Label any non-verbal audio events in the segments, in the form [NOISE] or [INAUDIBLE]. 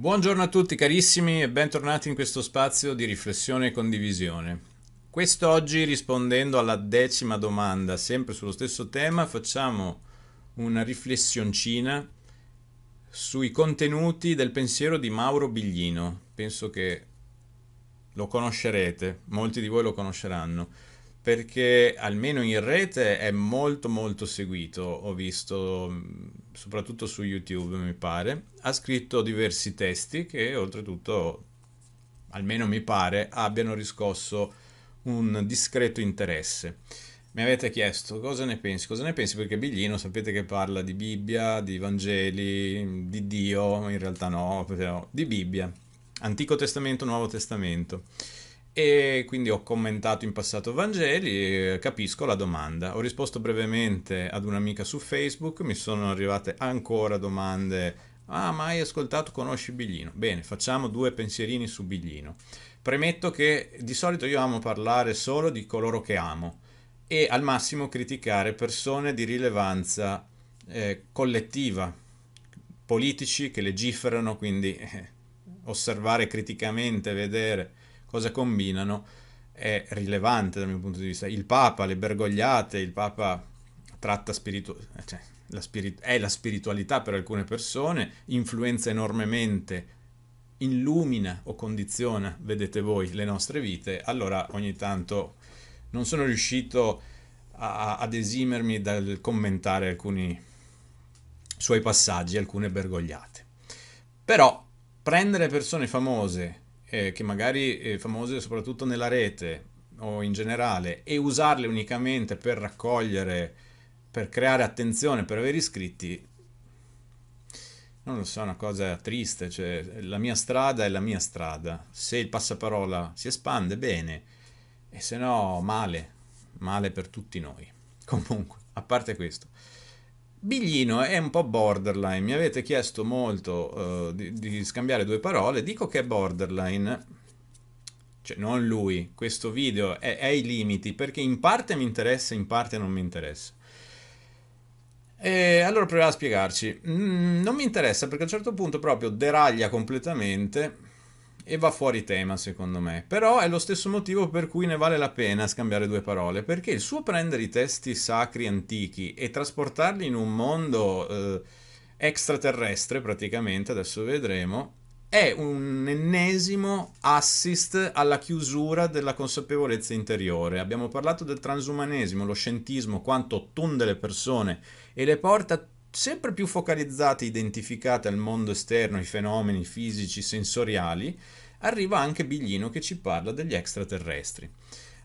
Buongiorno a tutti carissimi e bentornati in questo spazio di riflessione e condivisione. Quest'oggi rispondendo alla decima domanda, sempre sullo stesso tema, facciamo una riflessioncina sui contenuti del pensiero di Mauro Biglino. Penso che lo conoscerete, molti di voi lo conosceranno, perché almeno in rete è molto molto seguito. Ho visto mm, soprattutto su YouTube mi pare, ha scritto diversi testi che oltretutto, almeno mi pare, abbiano riscosso un discreto interesse. Mi avete chiesto cosa ne pensi, cosa ne pensi perché Biglino sapete che parla di Bibbia, di Vangeli, di Dio, in realtà no, però di Bibbia, Antico Testamento, Nuovo Testamento e quindi ho commentato in passato Vangeli, e capisco la domanda. Ho risposto brevemente ad un'amica su Facebook, mi sono arrivate ancora domande. Ah, mai ascoltato, conosci Biglino? Bene, facciamo due pensierini su Biglino. Premetto che di solito io amo parlare solo di coloro che amo e al massimo criticare persone di rilevanza eh, collettiva, politici che legiferano, quindi eh, osservare criticamente, vedere cosa combinano è rilevante dal mio punto di vista. Il Papa, le bergogliate, il Papa tratta spiritu- cioè, la spirit- è la spiritualità per alcune persone, influenza enormemente, illumina o condiziona, vedete voi, le nostre vite. Allora ogni tanto non sono riuscito a- ad esimermi dal commentare alcuni suoi passaggi, alcune bergogliate. Però prendere persone famose eh, che magari eh, famose soprattutto nella rete o in generale e usarle unicamente per raccogliere, per creare attenzione, per avere iscritti, non lo so, è una cosa triste, cioè la mia strada è la mia strada, se il passaparola si espande bene e se no male, male per tutti noi. [LAUGHS] Comunque, a parte questo. Biglino è un po' borderline, mi avete chiesto molto uh, di, di, scambiare due parole, dico che è borderline, cioè non lui, questo video è, è ai limiti perché in parte mi interessa, in parte non mi interessa. E allora proviamo a spiegarci. Mm, non mi interessa perché a un certo punto proprio deraglia completamente e va fuori tema secondo me, però è lo stesso motivo per cui ne vale la pena scambiare due parole, perché il suo prendere i testi sacri antichi e trasportarli in un mondo eh, extraterrestre praticamente, adesso vedremo, è un ennesimo assist alla chiusura della consapevolezza interiore. Abbiamo parlato del transumanesimo, lo scientismo, quanto tunde le persone e le porta sempre più focalizzate e identificate al mondo esterno, ai fenomeni fisici, sensoriali, arriva anche Biglino che ci parla degli extraterrestri.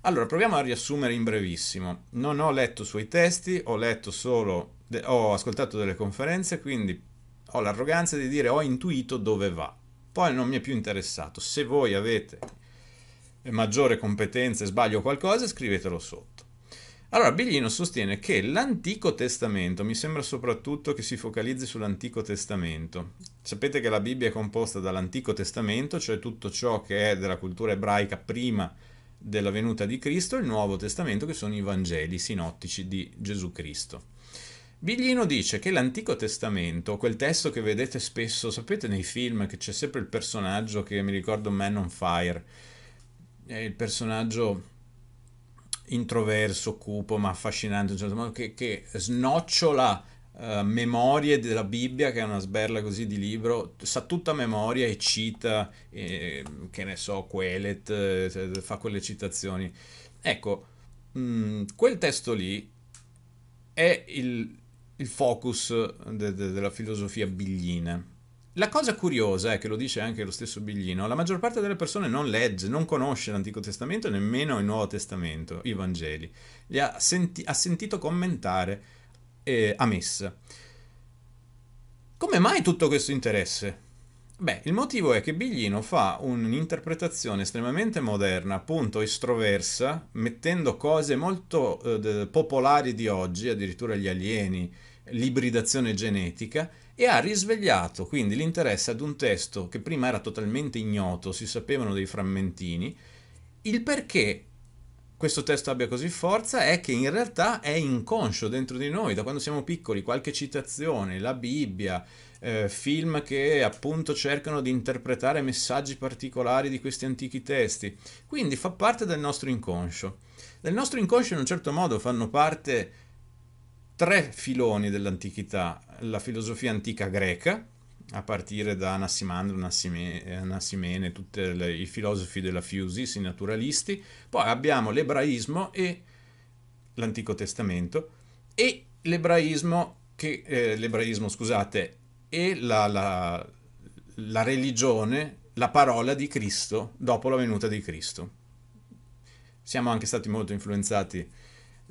Allora, proviamo a riassumere in brevissimo. Non ho letto suoi testi, ho letto solo, ho ascoltato delle conferenze, quindi ho l'arroganza di dire ho intuito dove va. Poi non mi è più interessato. Se voi avete maggiore competenza e sbaglio qualcosa, scrivetelo sotto. Allora, Biglino sostiene che l'Antico Testamento, mi sembra soprattutto che si focalizzi sull'Antico Testamento. Sapete che la Bibbia è composta dall'Antico Testamento, cioè tutto ciò che è della cultura ebraica prima della venuta di Cristo, e il Nuovo Testamento, che sono i Vangeli sinottici di Gesù Cristo. Biglino dice che l'Antico Testamento, quel testo che vedete spesso, sapete nei film che c'è sempre il personaggio che mi ricordo Man on Fire, è il personaggio introverso, cupo, ma affascinante, in un certo modo, che, che snocciola uh, eh, memorie della Bibbia, che è una sberla così di libro, sa tutta memoria e cita, eh, che ne so, Quelet, eh, fa quelle citazioni. Ecco, mh, mm, quel testo lì è il, il focus de, de, della filosofia biglina la cosa curiosa è che lo dice anche lo stesso Biglino, la maggior parte delle persone non legge, non conosce l'Antico Testamento e nemmeno il Nuovo Testamento, i Vangeli. Li ha, senti- ha sentito commentare eh, a messa. Come mai tutto questo interesse? Beh, il motivo è che Biglino fa un'interpretazione estremamente moderna, appunto estroversa, mettendo cose molto eh, popolari di oggi, addirittura gli alieni, l'ibridazione genetica, e ha risvegliato quindi l'interesse ad un testo che prima era totalmente ignoto, si sapevano dei frammentini. Il perché questo testo abbia così forza è che in realtà è inconscio dentro di noi, da quando siamo piccoli, qualche citazione, la Bibbia, eh, film che appunto cercano di interpretare messaggi particolari di questi antichi testi, quindi fa parte del nostro inconscio. Del nostro inconscio in un certo modo fanno parte tre filoni dell'antichità, la filosofia antica greca, a partire da Anassimandro, Nassimene, eh, Nassimene tutti i filosofi della Fusis, i naturalisti, poi abbiamo l'ebraismo e l'Antico Testamento e l'ebraismo, che, eh, l'ebraismo scusate, e la, la, la religione, la parola di Cristo dopo la venuta di Cristo. Siamo anche stati molto influenzati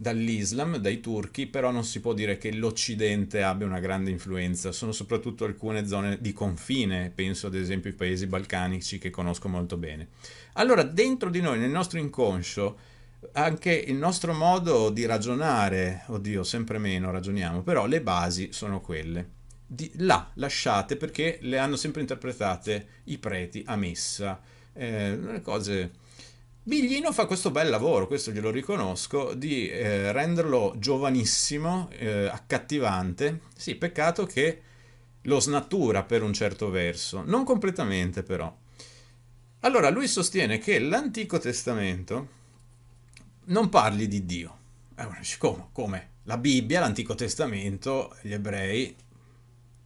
dall'Islam, dai turchi, però non si può dire che l'Occidente abbia una grande influenza, sono soprattutto alcune zone di confine, penso ad esempio ai paesi balcanici che conosco molto bene. Allora, dentro di noi, nel nostro inconscio, anche il nostro modo di ragionare, oddio, sempre meno ragioniamo, però le basi sono quelle. Di là lasciate perché le hanno sempre interpretate i preti a messa, eh, le cose Biglino fa questo bel lavoro, questo glielo riconosco, di eh, renderlo giovanissimo, eh, accattivante. Sì, peccato che lo snatura per un certo verso, non completamente però. Allora lui sostiene che l'Antico Testamento non parli di Dio. Eh, come? come? La Bibbia, l'Antico Testamento, gli ebrei,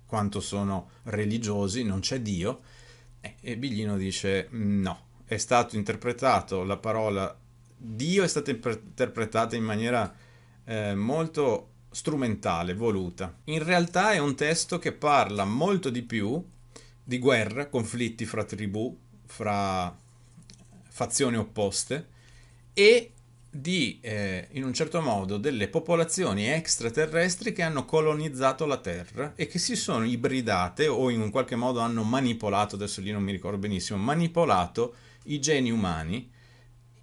quanto sono religiosi, non c'è Dio. Eh, e Biglino dice no è stato interpretato, la parola Dio è stata interpretata in maniera eh, molto strumentale, voluta. In realtà è un testo che parla molto di più di guerra, conflitti fra tribù, fra fazioni opposte e di, eh, in un certo modo, delle popolazioni extraterrestri che hanno colonizzato la Terra e che si sono ibridate o in un qualche modo hanno manipolato, adesso lì non mi ricordo benissimo, manipolato i geni umani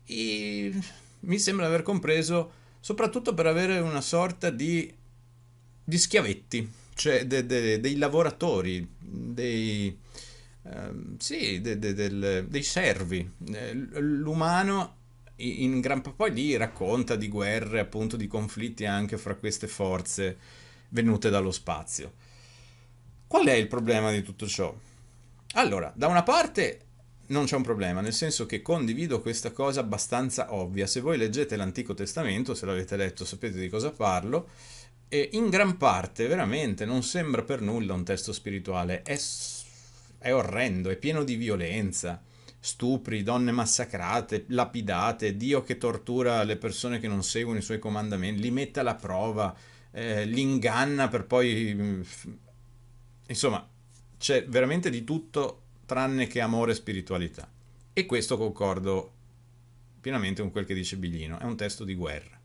e mi sembra aver compreso soprattutto per avere una sorta di, di schiavetti, cioè de, de, dei lavoratori, dei... Eh, sì, de, del, dei servi. Eh, l'umano in gran poi lì racconta di guerre, appunto di conflitti anche fra queste forze venute dallo spazio. Qual è il problema di tutto ciò? Allora, da una parte non c'è un problema, nel senso che condivido questa cosa abbastanza ovvia. Se voi leggete l'Antico Testamento, se l'avete letto, sapete di cosa parlo. E in gran parte, veramente, non sembra per nulla un testo spirituale. È, è orrendo, è pieno di violenza stupri, donne massacrate, lapidate, Dio che tortura le persone che non seguono i suoi comandamenti, li mette alla prova, eh, li inganna per poi... Mm, insomma, c'è veramente di tutto tranne che amore e spiritualità. E questo concordo pienamente con quel che dice Biglino, è un testo di guerra.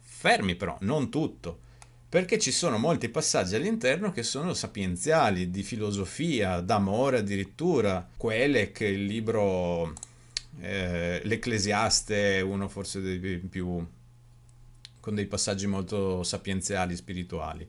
Fermi però, non tutto perché ci sono molti passaggi all'interno che sono sapienziali, di filosofia, d'amore addirittura. quelle che il libro eh, L'Ecclesiaste, è uno forse dei più con dei passaggi molto sapienziali, spirituali.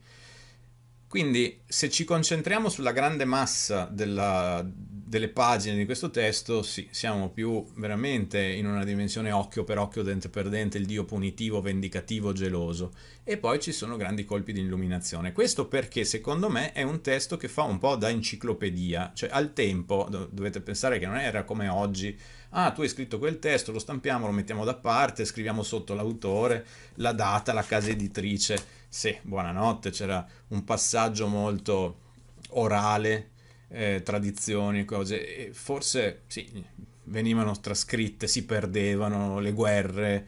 Quindi se ci concentriamo sulla grande massa della, delle pagine di questo testo, sì, siamo più veramente in una dimensione occhio per occhio, dente per dente, il Dio punitivo, vendicativo, geloso. E poi ci sono grandi colpi di illuminazione. Questo perché secondo me è un testo che fa un po' da enciclopedia, cioè al tempo dovete pensare che non era come oggi ah tu hai scritto quel testo, lo stampiamo, lo mettiamo da parte, scriviamo sotto l'autore, la data, la casa editrice sì, buonanotte, c'era un passaggio molto orale, eh, tradizioni, cose, e forse sì, venivano trascritte, si perdevano le guerre.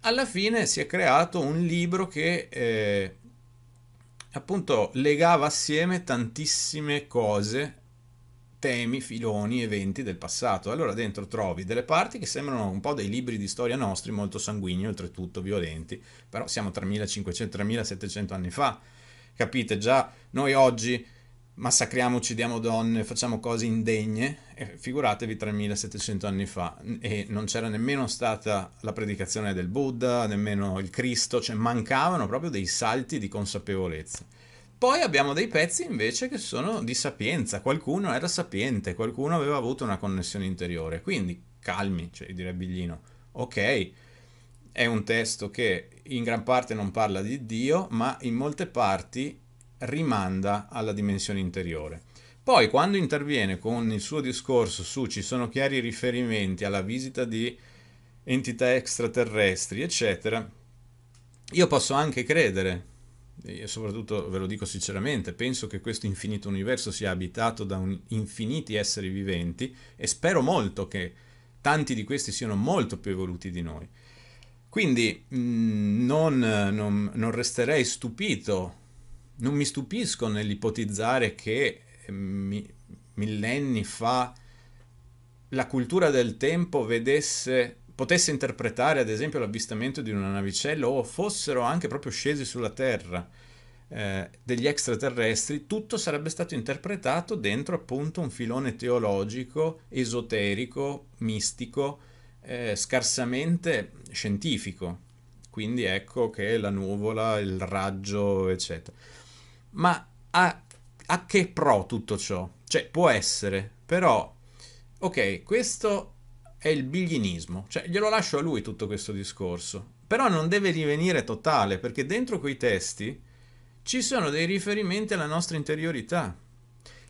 Alla fine si è creato un libro che eh, appunto legava assieme tantissime cose temi, filoni, eventi del passato. Allora dentro trovi delle parti che sembrano un po' dei libri di storia nostri, molto sanguigni, oltretutto violenti, però siamo 3500-3700 anni fa. Capite già, noi oggi massacriamo, uccidiamo donne, facciamo cose indegne, figuratevi 3700 anni fa, e non c'era nemmeno stata la predicazione del Buddha, nemmeno il Cristo, cioè mancavano proprio dei salti di consapevolezza. Poi abbiamo dei pezzi invece che sono di sapienza, qualcuno era sapiente, qualcuno aveva avuto una connessione interiore, quindi calmi, cioè, direi Biglino, ok, è un testo che in gran parte non parla di Dio, ma in molte parti rimanda alla dimensione interiore. Poi quando interviene con il suo discorso su ci sono chiari riferimenti alla visita di entità extraterrestri, eccetera, io posso anche credere e soprattutto ve lo dico sinceramente, penso che questo infinito universo sia abitato da infiniti esseri viventi e spero molto che tanti di questi siano molto più evoluti di noi. Quindi mh, mm, non, non, non, resterei stupito, non mi stupisco nell'ipotizzare che eh, mi, millenni fa la cultura del tempo vedesse potesse interpretare ad esempio l'avvistamento di una navicella o fossero anche proprio scesi sulla Terra eh, degli extraterrestri, tutto sarebbe stato interpretato dentro appunto un filone teologico, esoterico, mistico, eh, scarsamente scientifico. Quindi ecco che la nuvola, il raggio, eccetera. Ma a, a che pro tutto ciò? Cioè, può essere, però, ok, questo è il biglinismo. Cioè, glielo lascio a lui tutto questo discorso. Però non deve divenire totale, perché dentro quei testi ci sono dei riferimenti alla nostra interiorità.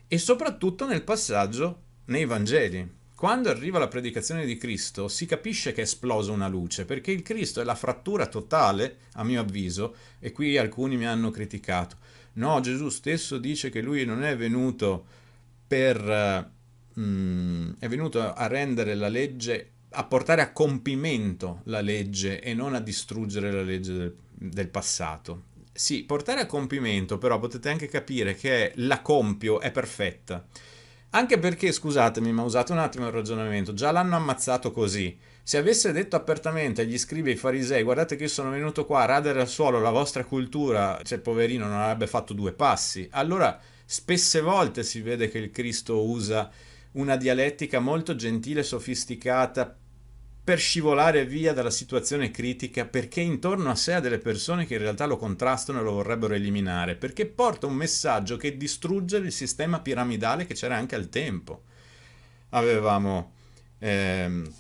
E soprattutto nel passaggio nei Vangeli. Quando arriva la predicazione di Cristo si capisce che è esplosa una luce, perché il Cristo è la frattura totale, a mio avviso, e qui alcuni mi hanno criticato. No, Gesù stesso dice che lui non è venuto per eh, mh, mm, è venuto a rendere la legge, a portare a compimento la legge e non a distruggere la legge del, del passato. Sì, portare a compimento, però potete anche capire che la compio è perfetta. Anche perché, scusatemi, ma usate un attimo il ragionamento, già l'hanno ammazzato così. Se avesse detto apertamente agli scribi e ai farisei, guardate che io sono venuto qua a radere al suolo la vostra cultura, cioè poverino non avrebbe fatto due passi. Allora, spesse volte si vede che il Cristo usa una dialettica molto gentile e sofisticata per scivolare via dalla situazione critica perché intorno a sé ha delle persone che in realtà lo contrastano e lo vorrebbero eliminare, perché porta un messaggio che distrugge il sistema piramidale che c'era anche al tempo. Avevamo... Ehm,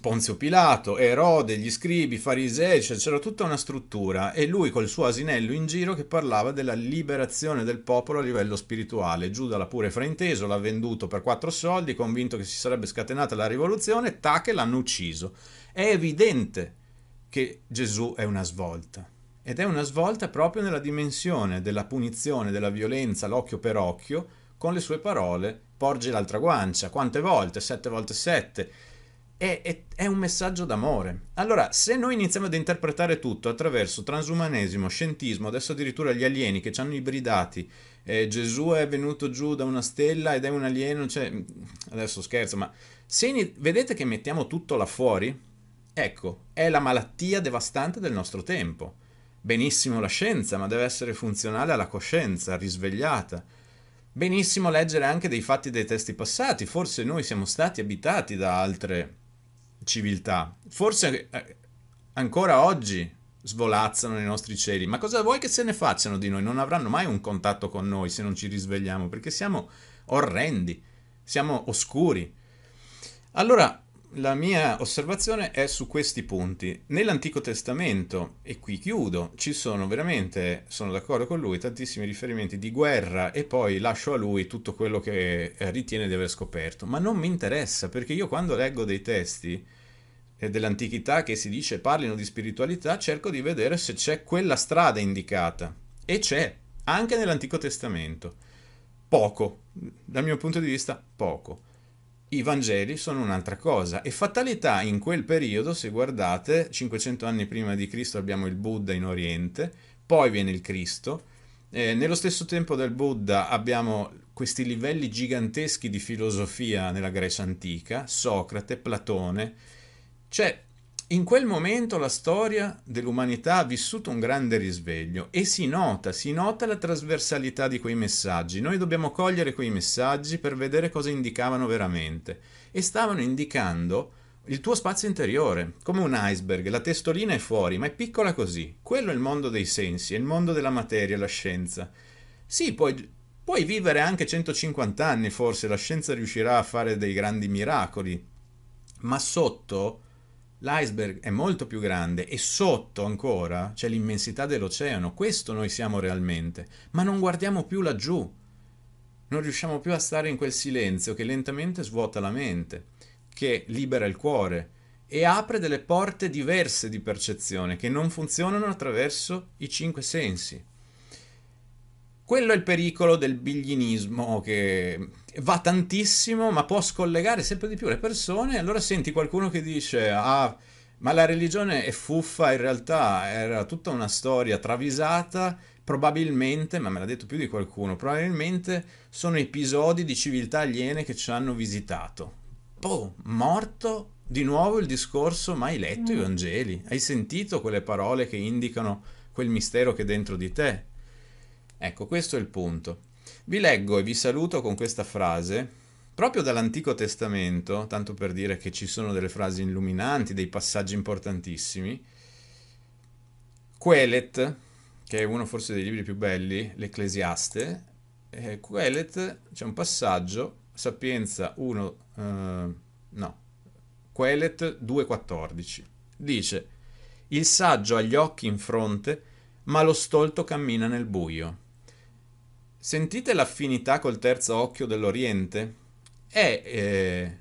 Ponzio Pilato, Erode, gli scribi, farisei, cioè c'era tutta una struttura e lui col suo asinello in giro che parlava della liberazione del popolo a livello spirituale. Giuda l'ha pure frainteso, l'ha venduto per quattro soldi, convinto che si sarebbe scatenata la rivoluzione, tac e l'hanno ucciso. È evidente che Gesù è una svolta. Ed è una svolta proprio nella dimensione della punizione, della violenza, l'occhio per occhio, con le sue parole, porge l'altra guancia. Quante volte? Sette volte sette è, è, è, un messaggio d'amore. Allora, se noi iniziamo ad interpretare tutto attraverso transumanesimo, scientismo, adesso addirittura gli alieni che ci hanno ibridati, eh, Gesù è venuto giù da una stella ed è un alieno, cioè, adesso scherzo, ma se in, vedete che mettiamo tutto là fuori, ecco, è la malattia devastante del nostro tempo. Benissimo la scienza, ma deve essere funzionale alla coscienza, risvegliata. Benissimo leggere anche dei fatti dei testi passati, forse noi siamo stati abitati da altre civiltà. Forse eh, ancora oggi svolazzano nei nostri cieli, ma cosa vuoi che se ne facciano di noi? Non avranno mai un contatto con noi se non ci risvegliamo, perché siamo orrendi, siamo oscuri. Allora, la mia osservazione è su questi punti. Nell'Antico Testamento, e qui chiudo, ci sono veramente, sono d'accordo con lui, tantissimi riferimenti di guerra e poi lascio a lui tutto quello che eh, ritiene di aver scoperto, ma non mi interessa perché io quando leggo dei testi eh, dell'antichità che si dice parlino di spiritualità, cerco di vedere se c'è quella strada indicata e c'è anche nell'Antico Testamento. Poco, dal mio punto di vista, poco i Vangeli sono un'altra cosa e fatalità in quel periodo, se guardate, 500 anni prima di Cristo abbiamo il Buddha in Oriente, poi viene il Cristo, eh, nello stesso tempo del Buddha abbiamo questi livelli giganteschi di filosofia nella Grecia antica, Socrate, Platone, c'è in quel momento la storia dell'umanità ha vissuto un grande risveglio e si nota, si nota la trasversalità di quei messaggi. Noi dobbiamo cogliere quei messaggi per vedere cosa indicavano veramente e stavano indicando il tuo spazio interiore, come un iceberg, la testolina è fuori, ma è piccola così. Quello è il mondo dei sensi, è il mondo della materia, la scienza. Sì, puoi, puoi vivere anche 150 anni, forse la scienza riuscirà a fare dei grandi miracoli, ma sotto l'iceberg è molto più grande e sotto ancora c'è l'immensità dell'oceano, questo noi siamo realmente, ma non guardiamo più laggiù, non riusciamo più a stare in quel silenzio che lentamente svuota la mente, che libera il cuore e apre delle porte diverse di percezione che non funzionano attraverso i cinque sensi. Quello è il pericolo del biglinismo che va tantissimo, ma può scollegare sempre di più le persone. Allora senti qualcuno che dice: Ah, ma la religione è fuffa, in realtà era tutta una storia travisata. Probabilmente, ma me l'ha detto più di qualcuno, probabilmente sono episodi di civiltà aliene che ci hanno visitato. Boh, morto di nuovo il discorso, mai hai letto i mm. Vangeli, hai sentito quelle parole che indicano quel mistero che è dentro di te. Ecco, questo è il punto. Vi leggo e vi saluto con questa frase, proprio dall'Antico Testamento, tanto per dire che ci sono delle frasi illuminanti, dei passaggi importantissimi. Quelet, che è uno forse dei libri più belli, l'Ecclesiaste, eh, Quelet, c'è un passaggio, Sapienza 1, eh, no, Quelet 2.14, dice «Il saggio ha gli occhi in fronte, ma lo stolto cammina nel buio». Sentite l'affinità col terzo occhio dell'Oriente? È eh,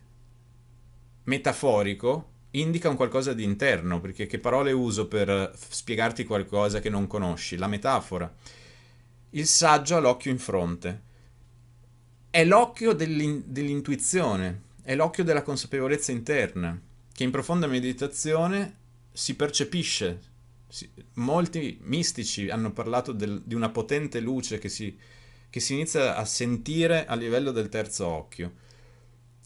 metaforico, indica un qualcosa di interno, perché che parole uso per spiegarti qualcosa che non conosci? La metafora. Il saggio ha l'occhio in fronte. È l'occhio dell'in- dell'intuizione, è l'occhio della consapevolezza interna, che in profonda meditazione si percepisce. Si- molti mistici hanno parlato del- di una potente luce che si che si inizia a sentire a livello del terzo occhio.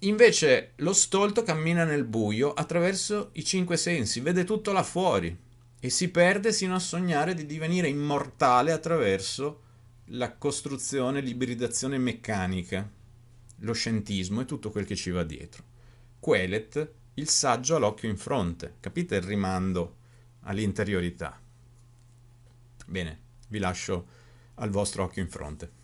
Invece lo stolto cammina nel buio attraverso i cinque sensi, vede tutto là fuori e si perde sino a sognare di divenire immortale attraverso la costruzione, l'ibridazione meccanica, lo scientismo e tutto quel che ci va dietro. Quelet, il saggio all'occhio in fronte, capite il rimando all'interiorità? Bene, vi lascio al vostro occhio in fronte.